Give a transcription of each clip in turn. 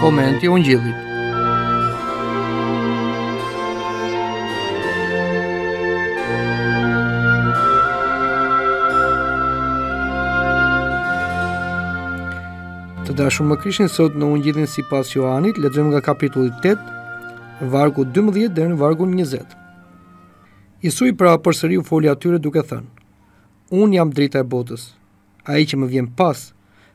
komenti ungjillit. Të dashur më kryshin sot në ungjillin si pas Joanit, lexojmë nga kapitulli 8, vargu 12 dhe në vargu 20. Isu i pra përsëri u foli atyre duke thënë, unë jam drita e botës, a i që më vjen pas,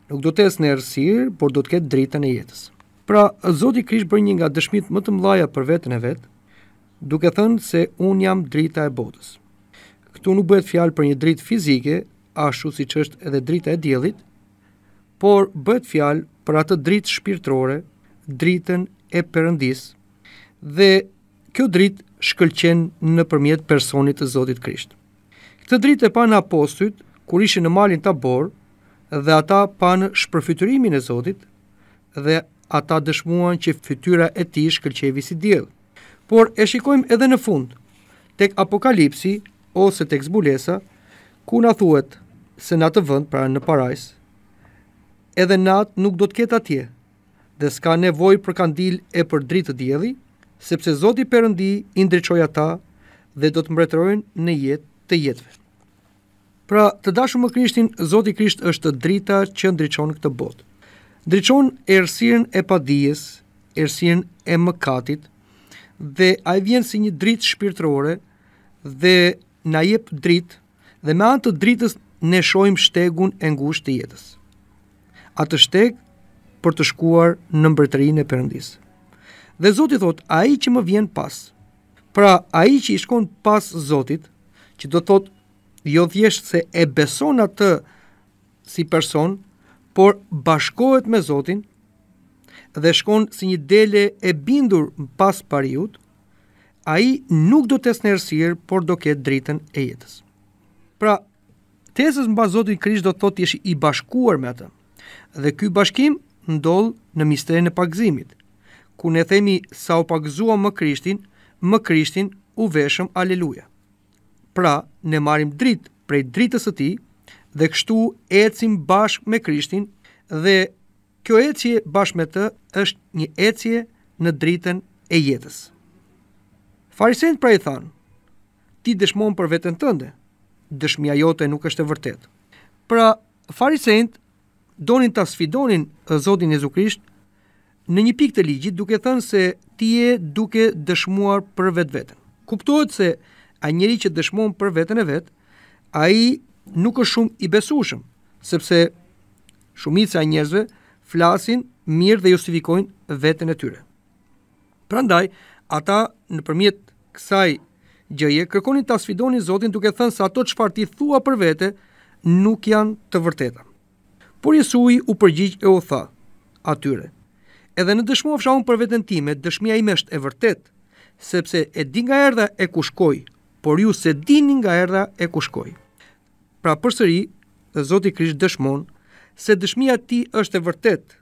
nuk do të esë në ersirë, por do të ketë drita e jetës. Pra, Zoti Krisht bërë një nga dëshmit më të mlaja për vetën e vetë, duke thënë se unë jam drita e botës. Këtu nuk bëhet fjalë për një dritë fizike, ashtu si që është edhe drita e djelit, por bëhet fjalë për atë dritë shpirtrore, dritën e përëndis, dhe kjo dritë shkëlqen në përmjet personit të Zotit Krisht. Këtë dritë e panë apostit, kur ishi në malin të borë, dhe ata panë shpërfyturimin e Zotit, dhe ata dëshmuan që fytyra e ti shkëlqevi si djelë. Por e shikojmë edhe në fund, tek apokalipsi ose tek zbulesa, ku na thuet se në atë vënd pra në parajs, edhe natë nuk do të ketë atje, dhe s'ka nevoj për kandil e për dritë djeli, sepse Zoti Perëndi i ndriçoi ata dhe do të mbretërojnë në jetë të jetëve. Pra, të dashur më Krishtin, Zoti Krisht është drita që ndriçon këtë botë ndryqon ersiren e padijes, ersiren e mëkatit, dhe a i vjen si një dritë shpirtrore dhe na jep dritë dhe me antë dritës ne shojmë shtegun e ngusht të jetës. A të shteg për të shkuar në mbërtërin e përëndis. Dhe Zotit thot, a i që më vjen pas, pra a i që i shkon pas Zotit, që do thot, jo thjesht se e beson atë si person, por bashkohet me Zotin dhe shkon si një dele e bindur pas pariut, a i nuk do të snersirë, por do ketë dritën e jetës. Pra, tesës mba Zotin Krisht do të thotë jeshi i bashkuar me atë, dhe ky bashkim ndollë në misterin e pakzimit, ku ne themi sa u pakzua më Krishtin, më Krishtin u veshëm aleluja. Pra, ne marim dritë prej dritës e ti, dhe kështu ecim bashk me Krishtin dhe kjo ecje bashk me të është një ecje në dritën e jetës. Farisejt pra i thanë, ti dëshmon për vetën tënde, dëshmia jote nuk është e vërtet. Pra, farisejt donin të sfidonin Zotin Jezu Krisht në një pik të ligjit duke thënë se ti e duke dëshmuar për vetë vetën. Kuptohet se a njëri që dëshmon për vetën e vetë, a i nuk është shumë i besueshëm, sepse shumica e njerëzve flasin mirë dhe justifikojnë veten e tyre. Prandaj, ata nëpërmjet kësaj gjëje kërkonin ta sfidonin Zotin duke thënë se ato çfarë ti thua për vete nuk janë të vërteta. Por Jesu i u përgjigj e u tha atyre: "Edhe në dëshmofsha unë për veten time, dëshmia ime është e vërtetë, sepse e di nga erdha e ku shkoj, por ju se dini nga erdha e ku shkoj." Pra përsëri, Zoti Krisht dëshmon se dëshmia e tij është e vërtetë,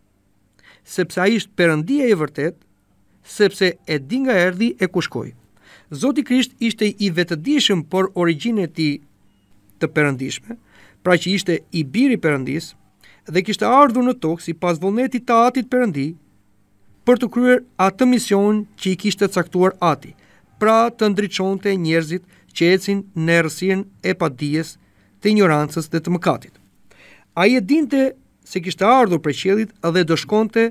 sepse ai është Perëndia e vërtetë, sepse e di nga erdhi e ku shkoi. Zoti Krisht ishte i vetëdijshëm por origjina e tij të perëndishme, pra që ishte i biri i dhe kishte ardhur në tokë si pas vullnetit të Atit Perëndi për të kryer atë mision që i kishte caktuar Ati, pra të ndriçonte njerëzit që ecin në errësinë e padijes të ignorancës dhe të mëkatit. A je dinte se kishte ardhur për qelit dhe do shkonte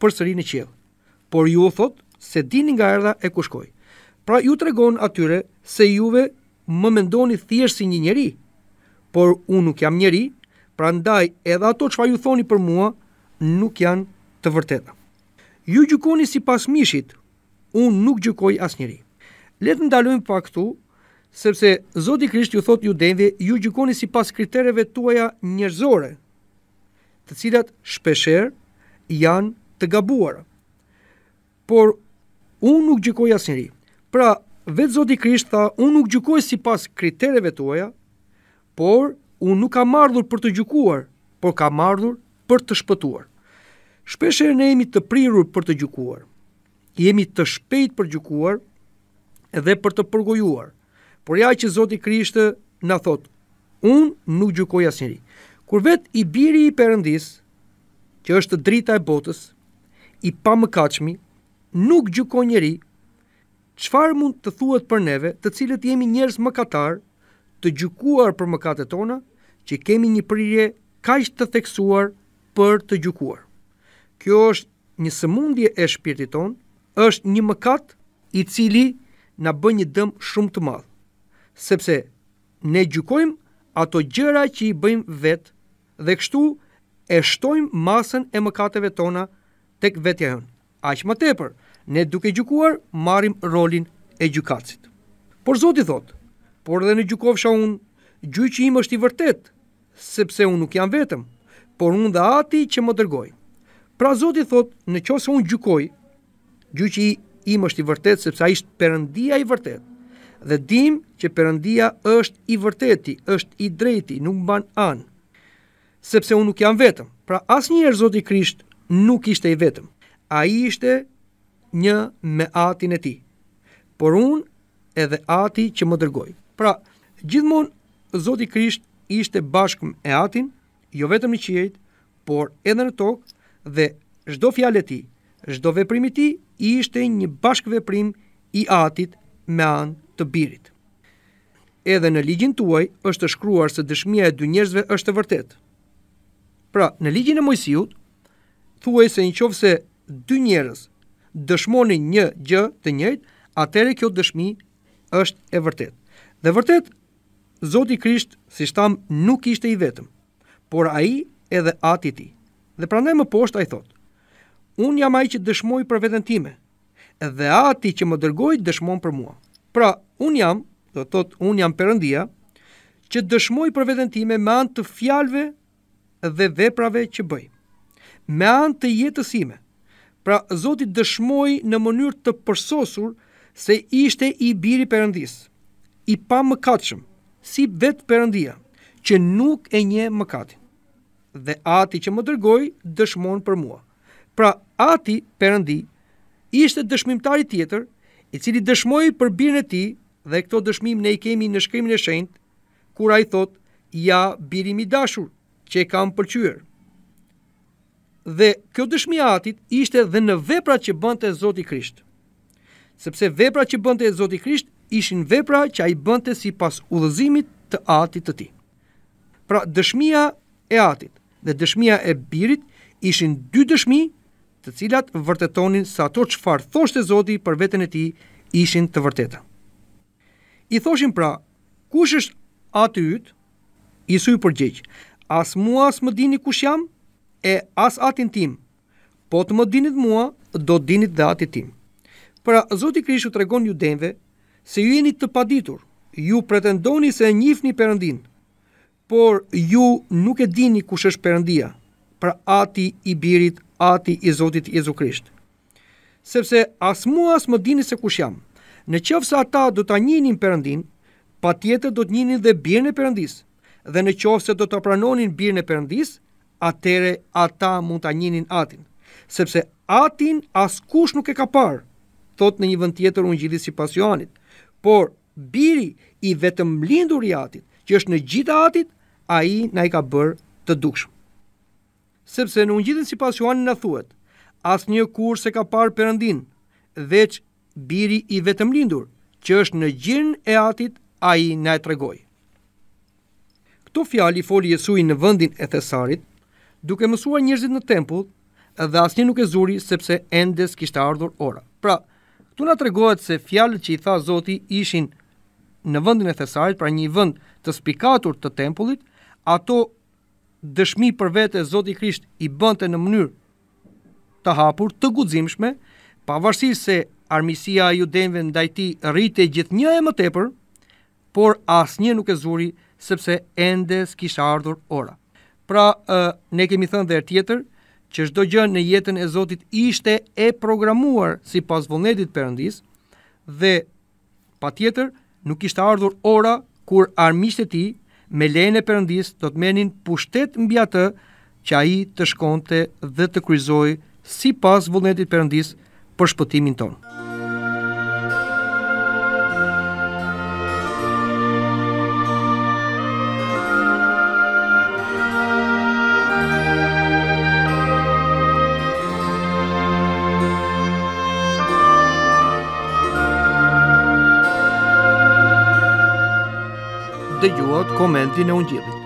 për sëri në qel. Por ju thot se dini nga erda e kushkoj. Pra ju të regon atyre se juve më mendoni thjesht si një njeri. Por unë nuk jam njeri, pra ndaj edhe ato që fa ju thoni për mua nuk janë të vërteta. Ju gjukoni si pas mishit, unë nuk gjukoj as njeri. Letë ndalojmë pak këtu sepse Zoti Krisht ju thot ju dendje, ju gjukoni si pas kriterëve tuaja njërzore, të cilat shpesher janë të gabuara. Por, unë nuk gjykoj asë njëri. Pra, vetë Zoti Krisht tha, unë nuk gjykoj si pas kriterëve tuaja, por, unë nuk kam ardhur për të gjykuar, por kam ardhur për të shpëtuar. Shpesher ne jemi të prirur për të gjykuar, jemi të shpejt për gjykuar, edhe për të përgojuar. Por ja që Zoti Krishti na thot, unë nuk gjykoj asnjëri. Kur vet i biri i Perëndis, që është drita e botës, i pamëkatshmi, nuk gjykon njëri, çfarë mund të thuhet për neve, të cilët jemi njerëz mëkatar, të gjykuar për mëkatet tona, që kemi një prirje kaq të theksuar për të gjykuar. Kjo është një sëmundje e shpirtit ton, është një mëkat i cili na bën një dëm shumë të madh sepse ne gjykojm ato gjëra që i bëjmë vetë dhe kështu e shtojm masën e mëkateve tona tek vetja jon. Aq më tepër, ne duke gjykuar marrim rolin e gjykatësit. Por Zoti thot, por dhe në gjykofsha un gjyqi im është i vërtet, sepse un nuk jam vetëm, por un dhe Ati që më dërgoj. Pra Zoti thot, nëse un gjykoj, gjyqi im është i vërtet sepse ai është perëndia i vërtet dhe dim që përëndia është i vërteti, është i drejti, nuk ban anë. Sepse unë nuk jam vetëm, pra as njerë Zotë i Krisht nuk ishte i vetëm. A i ishte një me atin e ti, por unë edhe ati që më dërgoj. Pra, gjithmonë Zotë i Krisht ishte bashkëm e atin, jo vetëm në qijet, por edhe në tokë dhe zdo fjale ti, zdo veprimi ti, ishte një bashkëveprim i atit me anë të birit. Edhe në ligjin tuaj është shkruar se dëshmia e dy njerëzve është e vërtetë. Pra, në ligjin e Mojsiut, thuaj se një qovë se dy njerëz dëshmoni një gjë të njëjt, atere kjo dëshmi është e vërtet. Dhe vërtet, Zoti Krisht, si shtam, nuk ishte i vetëm, por a i edhe ati ti. Dhe pra më poshtë a i thotë, unë jam a i që dëshmoj për vetën time, dhe ati që më dërgoj dëshmon për mua. Pra, Un jam, do të thot, un jam Perëndia që dëshmoj për veten time me anë të fjalëve dhe veprave që bëj me anë të jetës sime. Pra Zoti dëshmoi në mënyrë të përsosur se ishte i biri Perëndis, i pamëkatur, si vetë Perëndia, që nuk e nje mëkatin. Dhe Ati që më dërgoi dëshmon për mua. Pra Ati Perëndi ishte dëshmitari tjetër i cili dëshmoi për birën e Tij dhe këto dëshmim ne i kemi në shkrimin e shenjt, kur ai thot: "Ja birim i dashur, që e kam pëlqyer." Dhe kjo dëshmi e atit ishte dhe në veprat që bënte Zoti Krisht. Sepse veprat që bënte Zoti Krisht ishin vepra që ai bënte sipas udhëzimit të atit të tij. Pra dëshmia e atit dhe dëshmia e birit ishin dy dëshmi të cilat vërtetonin se ato çfarë thoshte Zoti për veten e tij ishin të vërteta. I thoshim pra, kush është aty yt? Isu i përgjegjë, as mua as më dini kush jam, e as atin tim, po të më dinit mua, do dinit dhe atit tim. Pra, Zoti Krishu të regon ju denve, se ju jeni të paditur, ju pretendoni se njifni përëndin, por ju nuk e dini kush është përëndia, pra ati i birit, ati i Zotit Jezu Krisht. Sepse as mua as më dini se kush jam, Në qëfë se ata do të njënin përëndin, pa tjetër do të njënin dhe birën e përëndis. Dhe në qëfë se do të pranonin birën e përëndis, atere ata mund të njënin atin. Sepse atin as kush nuk e ka parë, thot në një vënd tjetër unë gjithi si pasionit. Por, biri i vetëm lindur i atit, që është në gjitha atit, a i na i ka bërë të dukshëm. Sepse në unë gjithin si pasionit në thuet, as një kur se ka parë përëndin, veç biri i vetëm lindur, që është në gjirën e atit a i në e tregoj. Këto fjali foli Jesui në vëndin e thesarit, duke mësuar njërzit në tempull, dhe asni nuk e zuri sepse endes kishtë ardhur ora. Pra, këtu nga tregojët se fjalët që i tha Zoti ishin në vëndin e thesarit, pra një vënd të spikatur të tempullit, ato dëshmi për vete Zoti Krisht i bënte në mënyrë të hapur, të guzimshme, pavarësi se armisia e judenve në dajti rrite gjithë një e më tepër, por asë një nuk e zuri, sepse ende kisha ardhur ora. Pra, ne kemi thënë dhe e tjetër, që shdo gjënë në jetën e Zotit ishte e programuar si pas vëlletit përëndis, dhe pa tjetër nuk ishte ardhur ora kur armishtet ti me lejnë e përëndis të të menin pushtet mbi atë që a i të shkonte dhe të kryzoj si pas vëlletit përëndis për shpëtimin tonë. dëgjohet kommenti në Ungjillit.